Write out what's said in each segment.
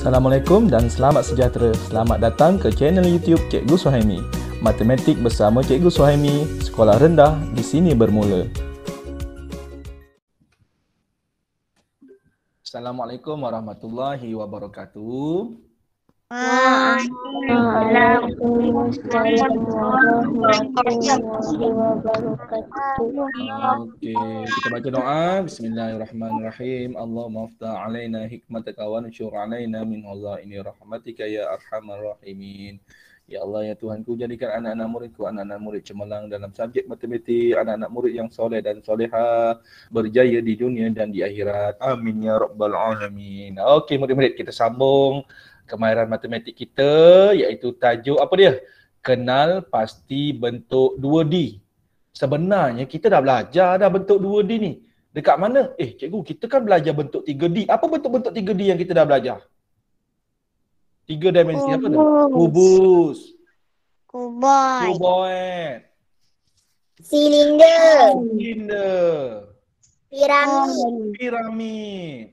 Assalamualaikum dan selamat sejahtera. Selamat datang ke channel YouTube Cikgu Suhaimi. Matematik bersama Cikgu Suhaimi, sekolah rendah di sini bermula. Assalamualaikum warahmatullahi wabarakatuh. Okay, kita baca doa. Bismillahirrahmanirrahim. Allahumma afta' alaina hikmataka wa nusyur alaina min Allah ini rahmatika ya arhamar rahimin. Ya Allah, ya Tuhanku, jadikan anak-anak muridku, anak-anak murid cemerlang dalam subjek matematik, anak-anak murid yang soleh dan soleha, berjaya di dunia dan di akhirat. Amin ya Rabbal Alamin. Okey, murid-murid, kita sambung kemahiran matematik kita iaitu tajuk apa dia? Kenal pasti bentuk 2D. Sebenarnya kita dah belajar dah bentuk 2D ni. Dekat mana? Eh cikgu kita kan belajar bentuk 3D. Apa bentuk-bentuk 3D yang kita dah belajar? Tiga dimensi kubus. apa tu? Kubus. Kuboid. Kuboid. Silinder. Silinder. Piramid. Piramid.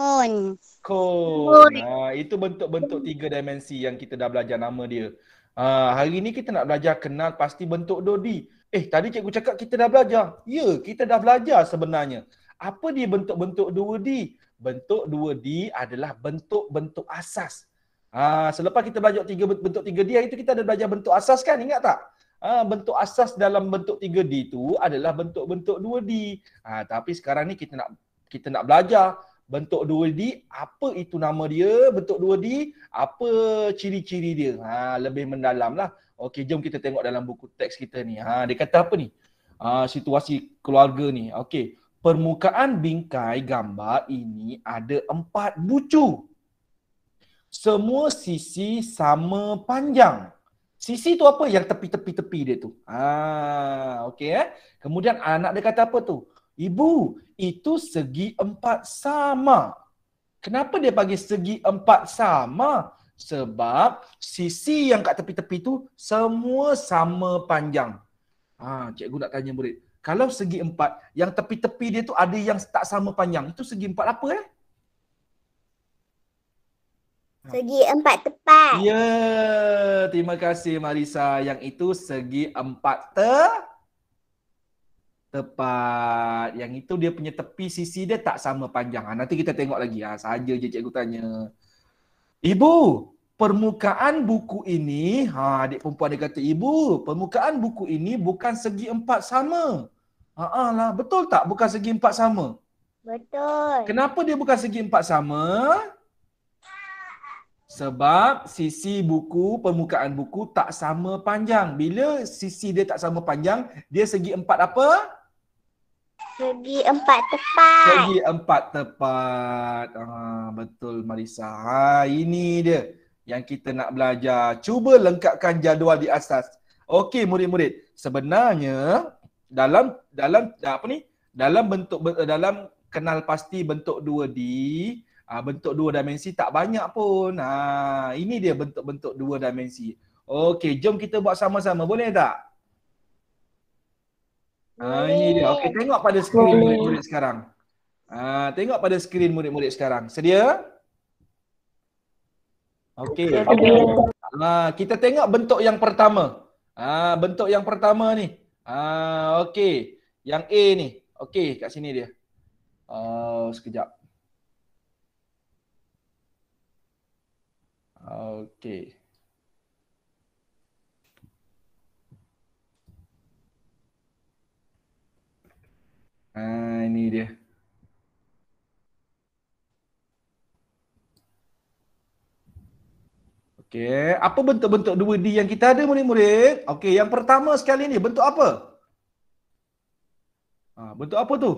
Cone. Cone. Ha, itu bentuk-bentuk tiga dimensi yang kita dah belajar nama dia. Ha, hari ni kita nak belajar kenal pasti bentuk 2D. Eh, tadi cikgu cakap kita dah belajar. Ya, kita dah belajar sebenarnya. Apa dia bentuk-bentuk 2D? Bentuk 2D adalah bentuk-bentuk asas. Ha, selepas kita belajar tiga bentuk 3D, itu kita ada belajar bentuk asas kan? Ingat tak? Ha, bentuk asas dalam bentuk 3D itu adalah bentuk-bentuk 2D. Ha, tapi sekarang ni kita nak kita nak belajar bentuk 2D apa itu nama dia bentuk 2D apa ciri-ciri dia ha lebih mendalam lah. okey jom kita tengok dalam buku teks kita ni ha dia kata apa ni ha, situasi keluarga ni okey permukaan bingkai gambar ini ada empat bucu semua sisi sama panjang sisi tu apa yang tepi-tepi-tepi dia tu Ah, okey eh kemudian anak dia kata apa tu Ibu, itu segi empat sama. Kenapa dia panggil segi empat sama? Sebab sisi yang kat tepi-tepi tu semua sama panjang. Ha, cikgu nak tanya murid. Kalau segi empat, yang tepi-tepi dia tu ada yang tak sama panjang. Itu segi empat apa eh? Ha. Segi empat tepat. Ya, yeah, terima kasih Marisa. Yang itu segi empat tepat. Tepat. Yang itu dia punya tepi sisi dia tak sama panjang. Ha, nanti kita tengok lagi. Ha, saja je cikgu tanya. Ibu, permukaan buku ini, ha, adik perempuan dia kata, Ibu, permukaan buku ini bukan segi empat sama. Ha, lah. Betul tak bukan segi empat sama? Betul. Kenapa dia bukan segi empat sama? Sebab sisi buku, permukaan buku tak sama panjang. Bila sisi dia tak sama panjang, dia segi empat apa? Segi empat tepat. Segi empat tepat. Ah, betul Marisa. Ha, ah, ini dia yang kita nak belajar. Cuba lengkapkan jadual di asas. Okey murid-murid. Sebenarnya dalam dalam apa ni? Dalam bentuk dalam kenal pasti bentuk 2D, ah, bentuk dua dimensi tak banyak pun. Ha, ini dia bentuk-bentuk dua dimensi. Okey, jom kita buat sama-sama. Boleh tak? Ah, ini dia. Okey, oh. tengok pada skrin oh. murid-murid sekarang. Ah, tengok pada skrin murid-murid sekarang. Sedia? Okey. Ah, kita tengok bentuk yang pertama. Ah, bentuk yang pertama ni. Ah, okey. Yang A ni. Okey, kat sini dia. Oh, sekejap. Okey. Okey, apa bentuk-bentuk 2D yang kita ada murid-murid? Okey, yang pertama sekali ni bentuk apa? Ha, bentuk apa tu?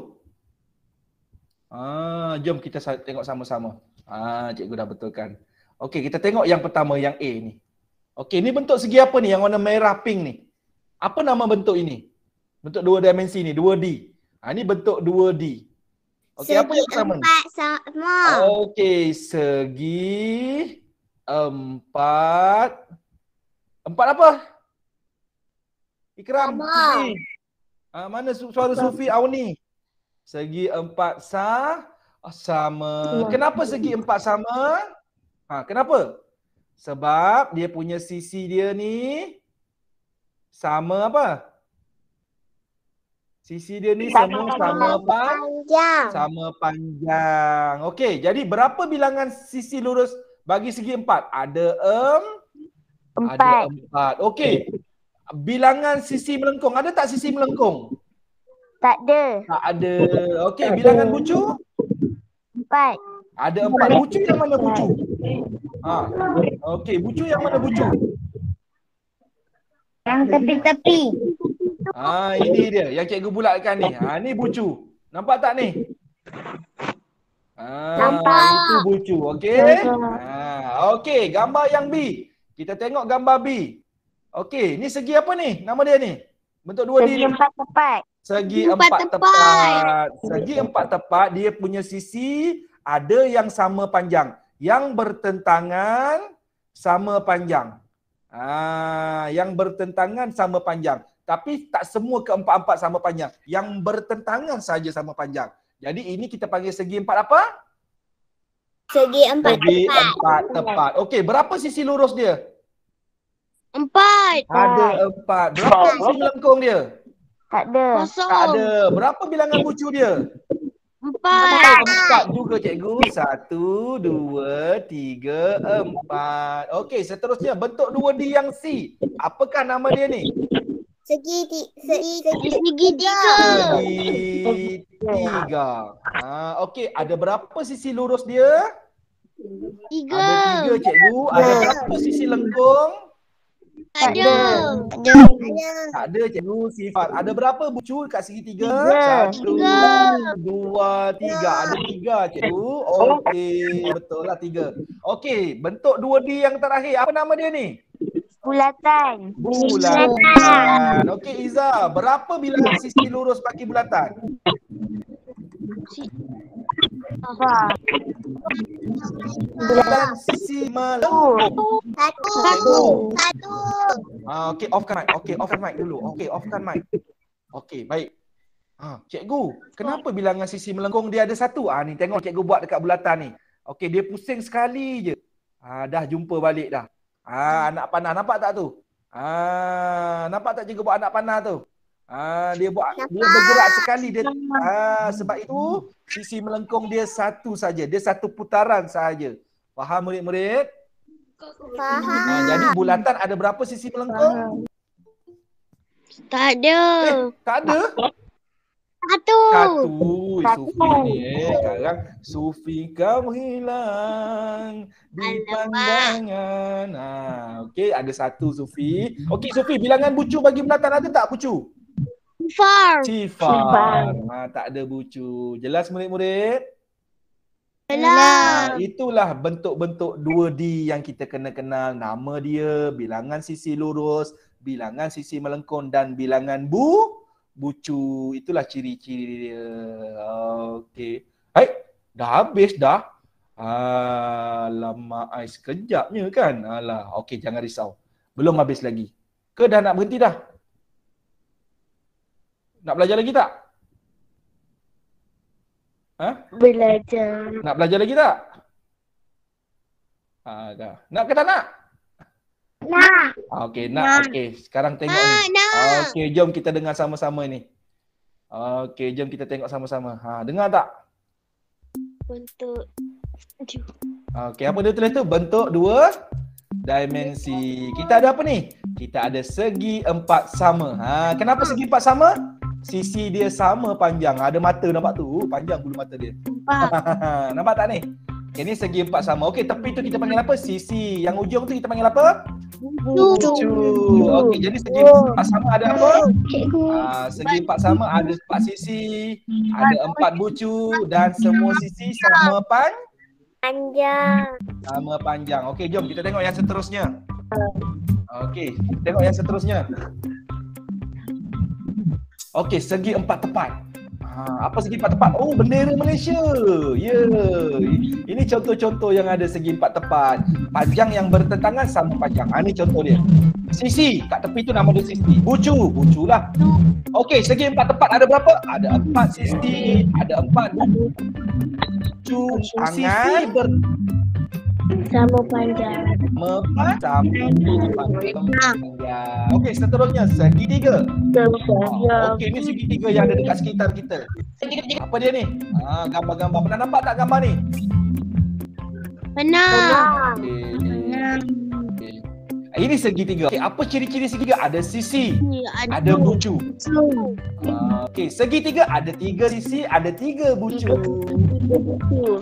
Ha, jom kita tengok sama-sama. Ha, cikgu dah betulkan. Okey, kita tengok yang pertama yang A ni. Okey, ni bentuk segi apa ni yang warna merah pink ni? Apa nama bentuk ini? Bentuk dua dimensi ni, 2D. Ha, ini bentuk 2D. Okey, apa yang sama? Segi Okey, segi empat. Empat apa? Ikram. Sufi. Uh, mana su- suara Abang. Sufi Auni? Segi empat sa ah, sama. Kenapa segi empat sama? Ha, kenapa? Sebab dia punya sisi dia ni sama apa? Sisi dia ni sama sama panjang. Sama panjang. Okey, jadi berapa bilangan sisi lurus bagi segi empat. Ada um, empat. Ada empat. Okey. Bilangan sisi melengkung. Ada tak sisi melengkung? Tak ada. Tak ada. Okey. Bilangan bucu? Empat. Ada empat. Bucu yang mana bucu? Ha. Okey. Bucu yang mana bucu? Yang tepi-tepi. Ah, ini dia. Yang cikgu bulatkan ni. Ha, ni bucu. Nampak tak ni? Ah, Gampang. Itu bucu. Okey. Ha, Okey. Gambar yang B. Kita tengok gambar B. Okey. Ni segi apa ni? Nama dia ni? Bentuk dua segi D Segi empat tepat. Segi empat, empat tepat. tepat. Segi empat tepat. Dia punya sisi ada yang sama panjang. Yang bertentangan sama panjang. Ah, yang bertentangan sama panjang. Tapi tak semua keempat-empat sama panjang. Yang bertentangan saja sama panjang. Jadi ini kita panggil segi empat apa? Segi empat segi tepat. Empat tepat. Okey, berapa sisi lurus dia? Empat. Ada empat. Berapa sisi melengkung dia? Tak ada. Kosong. Tak ada. Berapa bilangan bucu dia? Empat. Empat juga cikgu. Satu, dua, tiga, empat. Okey, seterusnya bentuk dua D yang C. Apakah nama dia ni? Segi, segi, segi, segi tiga. Segi Tiga. Ha, okay. ada berapa sisi lurus dia? Tiga. Ada tiga, cikgu. Ada berapa sisi lengkung? Ada. Ada. Tak ada, cikgu. Sifat. Ada berapa bucu kat segi tiga? Satu, tiga. dua, tiga. Ya. Ada tiga, cikgu. Okey, betul lah tiga. Okey, bentuk dua d yang terakhir. Apa nama dia ni? Bulatan. Bulatan. bulatan. Okey, Iza. Berapa bilangan sisi lurus bagi bulatan? kecil. Apa? Belasi malu. Satu. Satu. Satu. Ah, okay, offkan mic. Okay, offkan mic dulu. Okay, offkan mic. Okay, baik. Ha, cikgu, kenapa bilangan sisi melengkung dia ada satu? ah ni tengok cikgu buat dekat bulatan ni. okay dia pusing sekali je. Ha, dah jumpa balik dah. Ha, anak panah nampak tak tu? Ha, nampak tak cikgu buat anak panah tu? Ah dia buat dia bergerak sekali dia ah sebab itu sisi melengkung dia satu saja. Dia satu putaran saja. Faham murid-murid? Faham. Ah, jadi bulatan ada berapa sisi melengkung? Tak ada. Eh, tak ada. Satu. Satu. Sufi ni eh. Sekarang Sufi kau hilang di pandangan. Ah, Okey ada satu Sufi. Okey Sufi bilangan bucu bagi bulatan ada tak bucu? Cifar. Cifar. Cifar. Ha, tak ada bucu. Jelas murid-murid? Jelas. Itulah bentuk-bentuk 2D yang kita kena kenal. Nama dia, bilangan sisi lurus, bilangan sisi melengkung dan bilangan bu bucu. Itulah ciri-ciri dia. Okey. Hai, dah habis dah. Ah, lama ais kejapnya kan? Alah, okey jangan risau. Belum habis lagi. Ke dah nak berhenti dah? Nak belajar lagi tak? Ha? Belajar. Nak belajar lagi tak? Ha, dah. Nak ke tak nak? Nak. Ah, okay, nak. nak. Okey, sekarang tengok nak. ni. Ah, okay, jom kita dengar sama-sama ni. Ah, okay, jom kita tengok sama-sama. Ha, dengar tak? Bentuk. Okay, apa dia tulis tu? Bentuk dua dimensi. Kita ada apa ni? Kita ada segi empat sama. Ha, kenapa segi empat sama? sisi dia sama panjang. Ada mata nampak tu, panjang bulu mata dia. Nampak. nampak tak ni? Ini segi empat sama. Okey, tepi tu kita panggil apa? Sisi. Yang ujung tu kita panggil apa? Cucu. Okey, jadi segi empat sama ada apa? Ah, segi empat sama ada empat sisi, ada empat bucu dan semua sisi sama pan panjang. Sama panjang. Okey, jom kita tengok yang seterusnya. Ah. Okey, tengok yang seterusnya. Okey, segi empat tepat. Ha, apa segi empat tepat? Oh, bendera Malaysia. Ya. Yeah. Ini contoh-contoh yang ada segi empat tepat. Panjang yang bertentangan sama panjang. Ha, ini contoh dia. Sisi, kat tepi tu nama dia sisi. Bucu, buculah. Okey, segi empat tepat ada berapa? Ada empat sisi, ada empat. Bucu, sisi ber... Sama panjang. sama panjang. panjang. Ya. Okey, seterusnya segi tiga. Ah, okey, ini segi tiga yang ada dekat sekitar kita. Apa dia ni? Ha, ah, gambar-gambar. Pernah nampak tak gambar ni? Pernah. Okay. Pernah. Ini segitiga. Okay, apa ciri-ciri segitiga? Ada sisi, ada, ada bucu. bucu. Uh, ah, okay, segitiga ada tiga sisi, ada tiga bucu. Uh,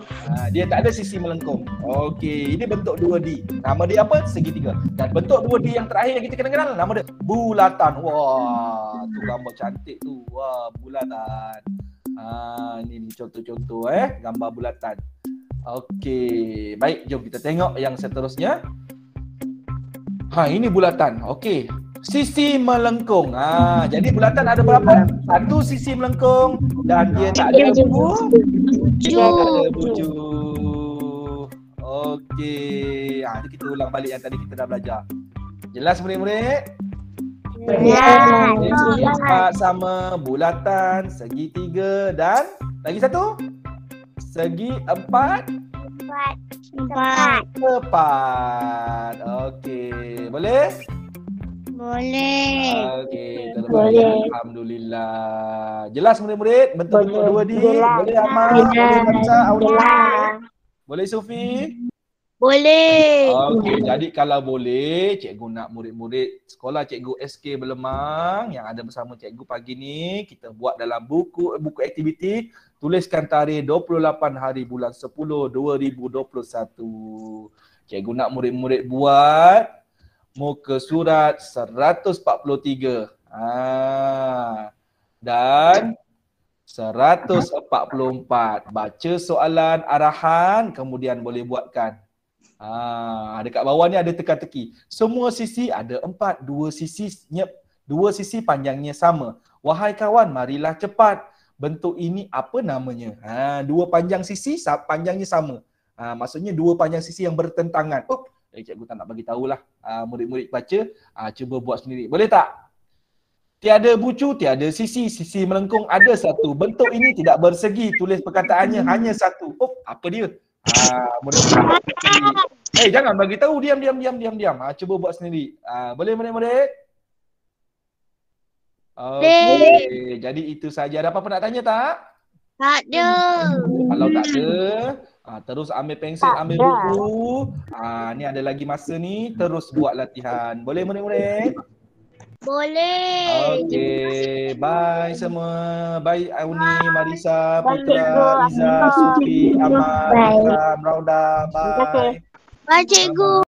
dia tak ada sisi melengkung. Okey, ini bentuk 2D. Nama dia apa? Segitiga. Dan bentuk 2D yang terakhir yang kita kena kenal, nama dia bulatan. Wah, tu gambar cantik tu. Wah, bulatan. Ah, ini contoh-contoh eh gambar bulatan. Okey, baik jom kita tengok yang seterusnya. Ha ini bulatan. Okey. Sisi melengkung. Ha jadi bulatan ada berapa? Satu sisi melengkung dan dia tak ada bubu. Dia ada Okey. Ha kita ulang balik yang tadi kita dah belajar. Jelas murid-murid? Jelas. Ya. Empat sama bulatan, segitiga dan lagi satu? Segi empat? Empat. Empat. Empat. Okey. Boleh? Boleh. Okey. Boleh. Alhamdulillah. Jelas murid-murid? Bentuk-bentuk dua di. Boleh Amal? Boleh Hamza? Boleh Sufi? Boleh. Okey, jadi kalau boleh, cikgu nak murid-murid sekolah cikgu SK berlemang yang ada bersama cikgu pagi ni, kita buat dalam buku buku aktiviti tuliskan tarikh 28 hari bulan 10 2021. Cikgu nak murid-murid buat muka surat 143. Ha. Dan 144. Baca soalan arahan kemudian boleh buatkan. Ha, dekat bawah ni ada teka-teki. Semua sisi ada empat. Dua sisi, nyep. Dua sisi panjangnya sama. Wahai kawan, marilah cepat bentuk ini apa namanya? Ha, dua panjang sisi panjangnya sama. Ha, maksudnya dua panjang sisi yang bertentangan. Oh, eh, cikgu tak nak bagi tahulah. Ha, murid-murid baca, ha, cuba buat sendiri. Boleh tak? Tiada bucu, tiada sisi. Sisi melengkung ada satu. Bentuk ini tidak bersegi. Tulis perkataannya hanya satu. Oh, apa dia? Ha, murid-murid. Eh, hey, jangan bagi tahu. Diam, diam, diam, diam, diam. Ha, cuba buat sendiri. Ha, boleh, murid-murid? Okey. Jadi itu saja. Ada apa-apa nak tanya tak? Tak ada. Kalau tak ada, ha, terus ambil pensel, ambil buku. Ha, ni ada lagi masa ni, terus buat latihan. Boleh murid-murid? Boleh. Okey. Bye semua. Bye Auni, Marisa, Putra, Iza, Sufi, Amal, Ram, Rauda. Bye. Bye cikgu.